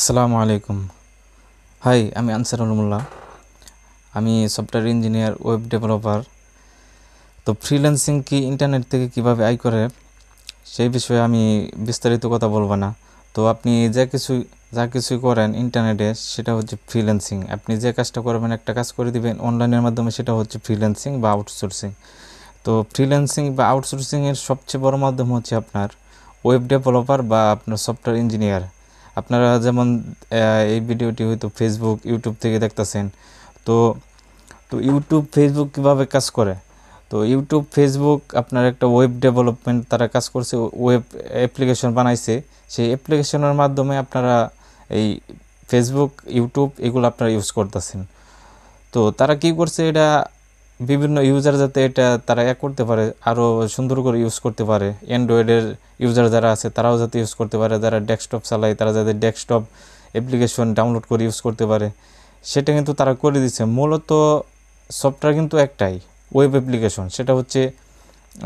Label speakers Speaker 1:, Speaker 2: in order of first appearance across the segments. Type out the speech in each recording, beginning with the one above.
Speaker 1: আসসালামু আলাইকুম হাই আমি আনসারুল মোল্লা আমি সফটওয়্যার ইঞ্জিনিয়ার ওয়েব ডেভেলপার তো ফ্রিল্যান্সিং কি ইন্টারনেট থেকে কিভাবে আয় করে সেই বিষয়ে আমি বিস্তারিত কথা বলবো না তো আপনি যা কিছু যা কিছুই করেন ইন্টারনেটে সেটা হচ্ছে ফ্রিল্যান্সিং আপনি যে কাজটা করবেন একটা কাজ করে দিবেন অনলাইনের মাধ্যমে সেটা হচ্ছে ফ্রিল্যান্সিং বা আউটসোর্সিং তো ফ্রিল্যান্সিং বা আউটসোর্সিংয়ের সবচেয়ে বড় মাধ্যম হচ্ছে আপনার ওয়েব ডেভেলপার বা আপনার সফটওয়্যার ইঞ্জিনিয়ার আপনারা যেমন এই ভিডিওটি হয়তো ফেসবুক ইউটিউব থেকে দেখতেছেন তো তো ইউটিউব ফেসবুক কিভাবে কাজ করে তো ইউটিউব ফেসবুক আপনার একটা ওয়েব ডেভেলপমেন্ট তারা কাজ করছে ওয়েব অ্যাপ্লিকেশন বানাইছে সেই অ্যাপ্লিকেশনের মাধ্যমে আপনারা এই ফেসবুক ইউটিউব এগুলো আপনারা ইউজ করতেছেন তো তারা কি করছে এটা বিভিন্ন ইউজার যাতে এটা তারা এক করতে পারে আরও সুন্দর করে ইউজ করতে পারে অ্যান্ড্রয়েডের ইউজার যারা আছে তারাও যাতে ইউজ করতে পারে যারা ডেস্কটপ চালায় তারা যাতে ডেস্কটপ অ্যাপ্লিকেশন ডাউনলোড করে ইউজ করতে পারে সেটা কিন্তু তারা করে দিচ্ছে মূলত সফটওয়্যার কিন্তু একটাই ওয়েব অ্যাপ্লিকেশন সেটা হচ্ছে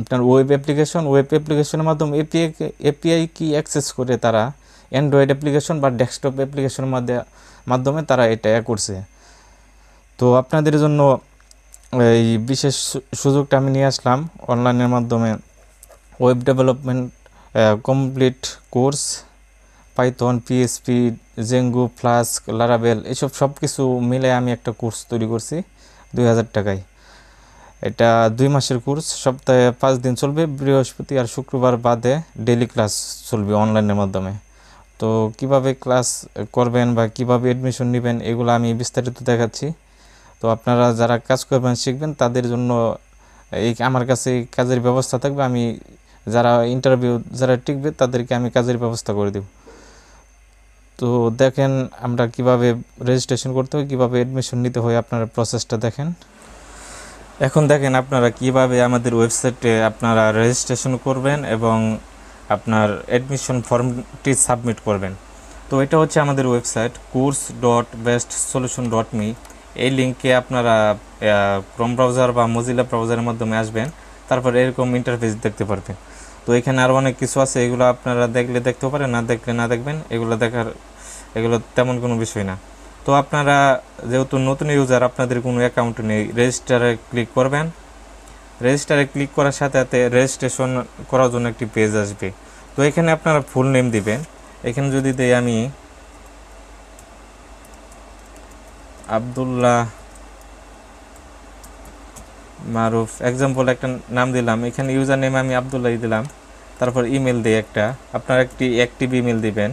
Speaker 1: আপনার ওয়েব অ্যাপ্লিকেশন ওয়েব অ্যাপ্লিকেশনের মাধ্যমে এপিআই এপিআই কি অ্যাক্সেস করে তারা অ্যান্ড্রয়েড অ্যাপ্লিকেশন বা ডেস্কটপ অ্যাপ্লিকেশনের মাধ্যমে তারা এটা করছে তো আপনাদের জন্য এই বিশেষ সুযোগটা আমি নিয়ে আসলাম অনলাইনের মাধ্যমে web development complete course Python PHP Django Flask লারাবেল এসব সব কিছু মিলে আমি একটা কোর্স তৈরি করছি দুই হাজার টাকায় এটা দুই মাসের কোর্স সপ্তাহে পাঁচ দিন চলবে বৃহস্পতি আর শুক্রবার বাদে ডেলি ক্লাস চলবে অনলাইনের মাধ্যমে তো কিভাবে ক্লাস করবেন বা কিভাবে অ্যাডমিশন নেবেন এগুলো আমি বিস্তারিত দেখাচ্ছি তো আপনারা যারা কাজ করবেন শিখবেন তাদের জন্য এই আমার কাছে কাজের ব্যবস্থা থাকবে আমি যারা ইন্টারভিউ যারা টিকবে তাদেরকে আমি কাজের ব্যবস্থা করে দেব তো দেখেন আমরা কিভাবে রেজিস্ট্রেশন করতে হয় কীভাবে অ্যাডমিশন নিতে হয় আপনারা প্রসেসটা দেখেন এখন দেখেন আপনারা কিভাবে আমাদের ওয়েবসাইটে আপনারা রেজিস্ট্রেশন করবেন এবং আপনার অ্যাডমিশন ফর্মটি সাবমিট করবেন তো এটা হচ্ছে আমাদের website course dot best solution dot me এই লিঙ্কে আপনারা ক্রোম ব্রাউজার বা মজিলা ব্রাউজারের মাধ্যমে আসবেন তারপর এরকম ইন্টারফেস দেখতে পারবেন তো এখানে আরও অনেক কিছু আছে এগুলো আপনারা দেখলে দেখতে পারেন না দেখলে না দেখবেন এগুলো দেখার এগুলো তেমন কোনো বিষয় না তো আপনারা যেহেতু নতুন ইউজার আপনাদের কোনো অ্যাকাউন্ট নেই রেজিস্টারে ক্লিক করবেন রেজিস্টারে ক্লিক করার সাথে সাথে রেজিস্ট্রেশন করার জন্য একটি পেজ আসবে তো এখানে আপনারা ফুল নেম দিবেন এখানে যদি দেই আমি আবদুল্লাহ মারুফ এক্সাম্পল একটা নাম দিলাম এখানে ইউজার নেম আমি আবদুল্লাহ দিলাম তারপর ইমেল দিই একটা আপনার একটি অ্যাক্টিভ ইমেল দিবেন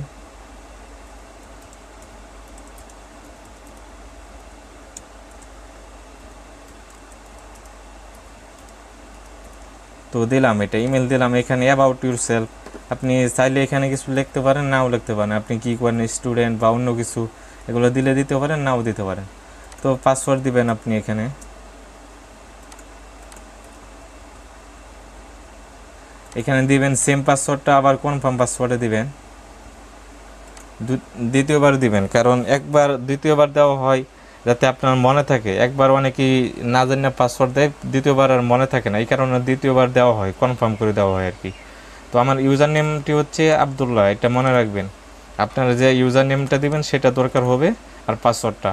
Speaker 1: তো দিলাম এটা ইমেল দিলাম এখানে অ্যাবাউট ইউর সেলফ আপনি চাইলে এখানে কিছু লিখতে পারেন নাও লিখতে পারেন আপনি কি করেন স্টুডেন্ট বা অন্য কিছু এগুলো দিলে দিতে পারেন নাও দিতে পারেন তো পাসওয়ার্ড দিবেন আপনি এখানে এখানে দিবেন সেম পাসওয়ার্ডটা আবার কনফার্ম পাসওয়ার্ডে দিবেন দ্বিতীয়বার দিবেন কারণ একবার দ্বিতীয়বার দেওয়া হয় যাতে আপনার মনে থাকে একবার অনেকেই না জানি না পাসওয়ার্ড দেয় দ্বিতীয়বার আর মনে থাকে না এই কারণে দ্বিতীয়বার দেওয়া হয় কনফার্ম করে দেওয়া হয় আর কি তো আমার ইউজার নেমটি হচ্ছে আবদুল্লাহ এটা মনে রাখবেন আপনারা যে ইউজার নেমটা দিবেন সেটা দরকার হবে আর পাসওয়ার্ডটা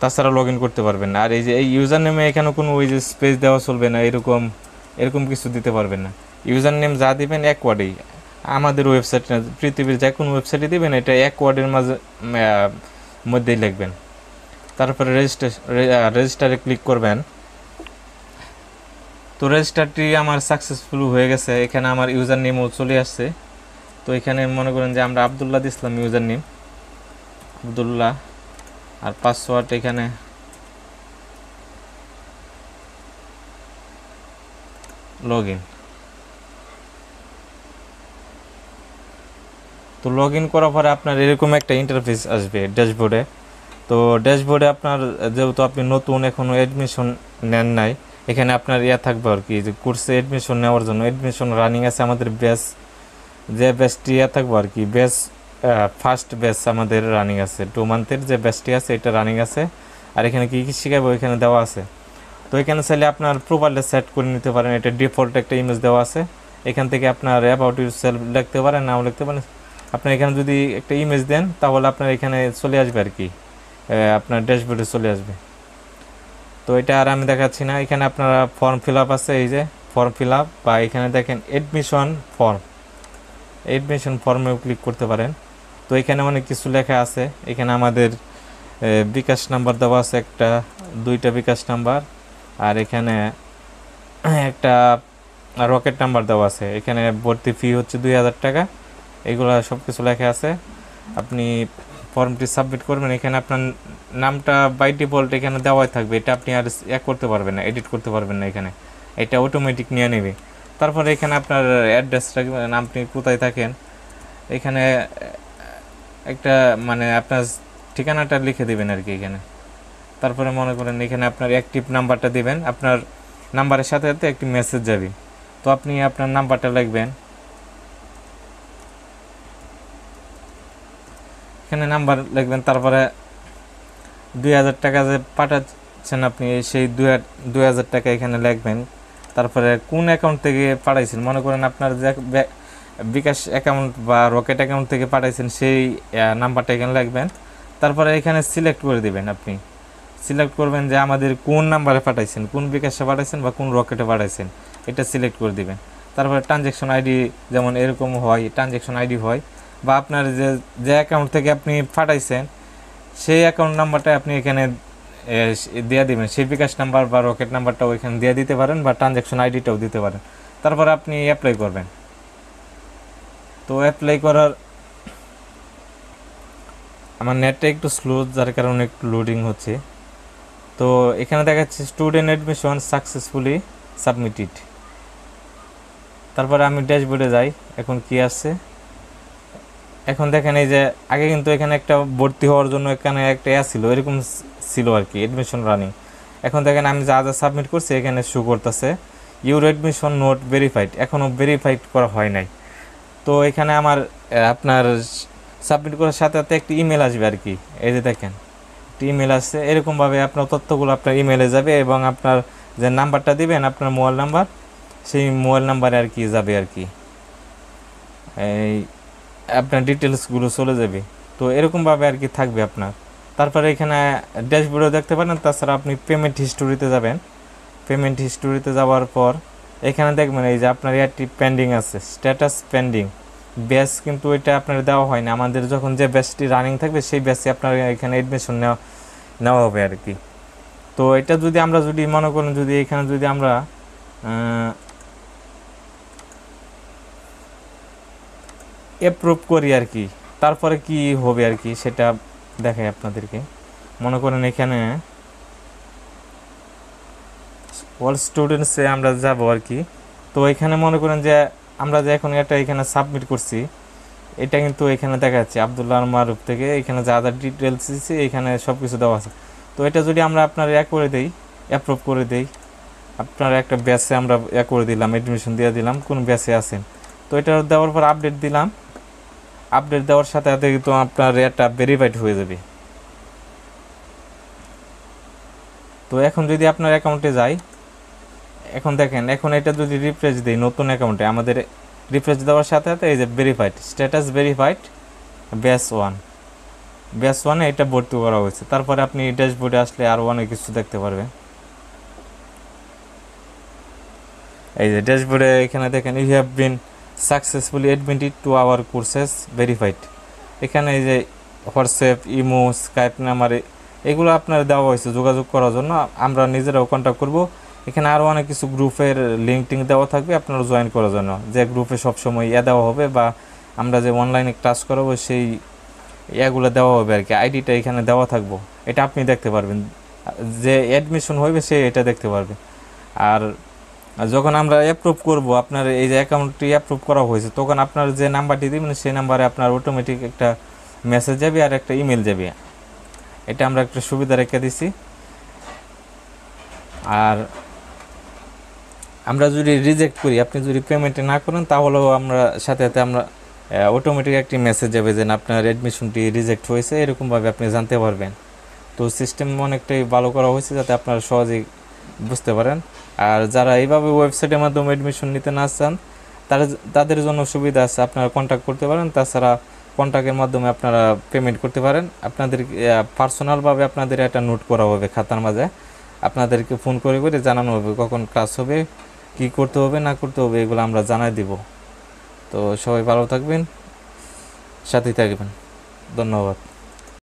Speaker 1: তাছাড়া লগ করতে পারবেন আর এই যে এই ইউজার নেমে এখানে কোনো ওই যে স্পেস দেওয়া চলবে না এরকম এরকম কিছু দিতে পারবেন না ইউজার নেম যা দিবেন এক ওয়ার্ডেই আমাদের ওয়েবসাইট না পৃথিবীর যে কোনো ওয়েবসাইটে দিবেন এটা এক ওয়ার্ডের মাঝে মধ্যেই লিখবেন তারপরে রেজিস্ট্রেশন রেজিস্টারে ক্লিক করবেন তো রেজিস্টারটি আমার সাকসেসফুল হয়ে গেছে এখানে আমার ইউজার নেমও চলে আসছে তো এখানে মনে করেন যে আমরা আবদুল্লাহ দিয়েছিলাম ইউজার নেম আবদুল্লাহ আর পাসওয়ার্ড এখানে লগ তো লগ ইন করার পরে আপনার এরকম একটা ইন্টারফেস আসবে ড্যাশবোর্ডে তো ড্যাশবোর্ডে আপনার যেহেতু আপনি নতুন এখনও অ্যাডমিশন নেন নাই এখানে আপনার ইয়া থাকবে আর কি যে কোর্সে অ্যাডমিশন নেওয়ার জন্য অ্যাডমিশন রানিং আছে আমাদের ব্যাচ যে ব্যাচটি থাকবো আর কি ব্যাচ ফার্স্ট ব্যাচ আমাদের রানিং আছে টু মান্থের যে ব্যাচটি আছে এটা রানিং আছে আর এখানে কী কী শিখাবো এখানে দেওয়া আছে তো এখানে চাইলে আপনার প্রোফাইলটা সেট করে নিতে পারেন এটা ডিফল্ট একটা ইমেজ দেওয়া আছে এখান থেকে আপনার অ্যাবাউট ইউর সেলফ লিখতে পারেন নাও লিখতে পারেন আপনার এখানে যদি একটা ইমেজ দেন তাহলে আপনার এখানে চলে আসবে আর কি আপনার ড্যাশবোর্ডে চলে আসবে তো এটা আর আমি দেখাচ্ছি না এখানে আপনারা ফর্ম ফিল আপ আছে এই যে ফর্ম ফিল আপ বা এখানে দেখেন অ্যাডমিশন ফর্ম এডমিশন ফর্মেও ক্লিক করতে পারেন তো এখানে অনেক কিছু লেখা আছে এখানে আমাদের বিকাশ নাম্বার দেওয়া আছে একটা দুইটা বিকাশ নাম্বার আর এখানে একটা রকেট নাম্বার দেওয়া আছে এখানে ভর্তি ফি হচ্ছে দুই হাজার টাকা এগুলো সব কিছু লেখা আছে আপনি ফর্মটি সাবমিট করবেন এখানে আপনার নামটা বাই ডিফল্ট এখানে দেওয়াই থাকবে এটা আপনি আর ইয়া করতে পারবেন না এডিট করতে পারবেন না এখানে এটা অটোমেটিক নিয়ে নেবে তারপরে এখানে আপনার অ্যাড্রেস রাখবেন আপনি কোথায় থাকেন এখানে একটা মানে আপনার ঠিকানাটা লিখে দেবেন আর কি এখানে তারপরে মনে করেন এখানে আপনার অ্যাক্টিভ নাম্বারটা দিবেন আপনার নাম্বারের সাথে সাথে একটি মেসেজ যাবে তো আপনি আপনার নাম্বারটা লিখবেন এখানে নাম্বার লিখবেন তারপরে দুই হাজার টাকা যে পাঠাচ্ছেন আপনি সেই দুই হাজার টাকা এখানে লিখবেন তারপরে কোন অ্যাকাউন্ট থেকে পাঠাইছেন মনে করেন আপনার যে বিকাশ অ্যাকাউন্ট বা রকেট অ্যাকাউন্ট থেকে পাঠাইছেন সেই নাম্বারটা এখানে লাগবেন তারপরে এখানে সিলেক্ট করে দেবেন আপনি সিলেক্ট করবেন যে আমাদের কোন নাম্বারে পাঠাইছেন কোন বিকাশে পাঠাইছেন বা কোন রকেটে পাঠাইছেন এটা সিলেক্ট করে দিবেন তারপরে ট্রানজ্যাকশন আইডি যেমন এরকম হয় ট্রানজ্যাকশন আইডি হয় বা আপনার যে যে অ্যাকাউন্ট থেকে আপনি পাঠাইছেন সেই অ্যাকাউন্ট নাম্বারটা আপনি এখানে দিয়ে দেবেন সেই বিকাশ নাম্বার বা রকেট নাম্বারটাও এখানে দিয়ে দিতে পারেন বা ট্রানজ্যাকশন আইডিটাও দিতে পারেন তারপর আপনি অ্যাপ্লাই করবেন তো অ্যাপ্লাই করার আমার নেটটা একটু স্লো যার কারণে একটু লোডিং হচ্ছে তো এখানে দেখা যাচ্ছে স্টুডেন্ট অ্যাডমিশন সাকসেসফুলি সাবমিটেড তারপরে আমি ড্যাশবোর্ডে যাই এখন কি আছে এখন দেখেন এই যে আগে কিন্তু এখানে একটা ভর্তি হওয়ার জন্য এখানে একটা অ্যা ছিল এরকম ছিল আর কি অ্যাডমিশন রানিং এখন দেখেন আমি যা যা সাবমিট করছি এখানে শু করতেছে ইউর অ্যাডমিশন নোট ভেরিফাইড এখনও ভেরিফাইড করা হয় নাই তো এখানে আমার আপনার সাবমিট করার সাথে সাথে একটি ইমেল আসবে আর কি এই যে দেখেন একটি ইমেল আসছে এরকমভাবে আপনার তথ্যগুলো আপনার ইমেলে যাবে এবং আপনার যে নাম্বারটা দিবেন আপনার মোবাইল নাম্বার সেই মোবাইল নাম্বারে আর কি যাবে আর কি এই আপনার ডিটেলসগুলো চলে যাবে তো এরকমভাবে আর কি থাকবে আপনার তারপরে এখানে ড্যাশবোর্ডও দেখতে পারেন তাছাড়া আপনি পেমেন্ট হিস্টোরিতে যাবেন পেমেন্ট হিস্টোরিতে যাওয়ার পর এখানে দেখবেন এই যে আপনার এয়ারটি পেন্ডিং আছে স্ট্যাটাস পেন্ডিং ব্যাচ কিন্তু ওইটা আপনার দেওয়া হয় না আমাদের যখন যে ব্যাচটি রানিং থাকবে সেই ব্যাচে আপনার এখানে অ্যাডমিশন নেওয়া নেওয়া হবে আর কি তো এটা যদি আমরা যদি মনে করেন যদি এখানে যদি আমরা অ্যাপ্রুভ করি আর কি তারপরে কি হবে আর কি সেটা দেখাই আপনাদেরকে মনে করেন এখানে অল স্টুডেন্টসে আমরা যাব আর কি তো এখানে মনে করেন যে আমরা যে এখন এটা এখানে সাবমিট করছি এটা কিন্তু এখানে দেখা যাচ্ছে আবদুল্লাহ মারুফ থেকে এখানে যা যা ডিটেলস দিচ্ছি এখানে সব কিছু দেওয়া আছে তো এটা যদি আমরা আপনার ইয়া করে দেই অ্যাপ্রুভ করে দেই আপনার একটা ব্যাচে আমরা ইয়া করে দিলাম অ্যাডমিশন দিয়ে দিলাম কোন ব্যাচে আছেন তো এটা দেওয়ার পর আপডেট দিলাম আপডেট দেওয়ার সাথে সাথে কিন্তু আপনার রেটটা ভেরিফাইড হয়ে যাবে তো এখন যদি আপনার অ্যাকাউন্টে যাই এখন দেখেন এখন এটা যদি রিফ্রেশ দিই নতুন অ্যাকাউন্টে আমাদের রিফ্রেশ দেওয়ার সাথে সাথে এই যে verified status verified batch one batch ওয়ানে এটা ভর্তি করা হয়েছে তারপরে আপনি ড্যাশবোর্ডে আসলে আর অনেক কিছু দেখতে পারবেন এই যে ড্যাশবোর্ডে এখানে দেখেন you have been successfully admitted to our courses verified এখানে এই যে হোয়াটসঅ্যাপ ইমো স্কাইপ নাম্বার এগুলো আপনার দেওয়া হয়েছে যোগাযোগ করার জন্য আমরা নিজেরাও কন্ট্যাক্ট করব এখানে আরও অনেক কিছু গ্রুপের লিঙ্ক টিঙ্ক দেওয়া থাকবে আপনারা জয়েন করার জন্য যে গ্রুপে সবসময় ইয়ে দেওয়া হবে বা আমরা যে অনলাইনে ক্লাস করাবো সেই ইয়াগুলো দেওয়া হবে আর কি আইডিটা এখানে দেওয়া থাকবো এটা আপনি দেখতে পারবেন যে অ্যাডমিশন হইবে সে এটা দেখতে পারবে আর আর যখন আমরা অ্যাপ্রুভ করব আপনার এই যে অ্যাকাউন্টটি অ্যাপ্রুভ করা হয়েছে তখন আপনার যে নাম্বারটি দেবেন সেই নাম্বারে আপনার অটোমেটিক একটা মেসেজ যাবে আর একটা ইমেল যাবে এটা আমরা একটা সুবিধা রেখে দিছি আর আমরা যদি রিজেক্ট করি আপনি যদি পেমেন্ট না করেন তাহলেও আমরা সাথে সাথে আমরা অটোমেটিক একটি মেসেজ যাবে যে আপনার অ্যাডমিশনটি রিজেক্ট হয়েছে এরকমভাবে আপনি জানতে পারবেন তো সিস্টেম অনেকটাই ভালো করা হয়েছে যাতে আপনার সহজেই বুঝতে পারেন আর যারা এইভাবে ওয়েবসাইটের মাধ্যমে অ্যাডমিশন নিতে না চান তারা তাদের জন্য সুবিধা আছে আপনারা কন্ট্যাক্ট করতে পারেন তাছাড়া কন্ট্যাক্টের মাধ্যমে আপনারা পেমেন্ট করতে পারেন আপনাদের পার্সোনালভাবে আপনাদের একটা নোট করা হবে খাতার মাঝে আপনাদেরকে ফোন করে করে জানানো হবে কখন ক্লাস হবে কি করতে হবে না করতে হবে এগুলো আমরা জানাই দিব তো সবাই ভালো থাকবেন সাথে থাকবেন ধন্যবাদ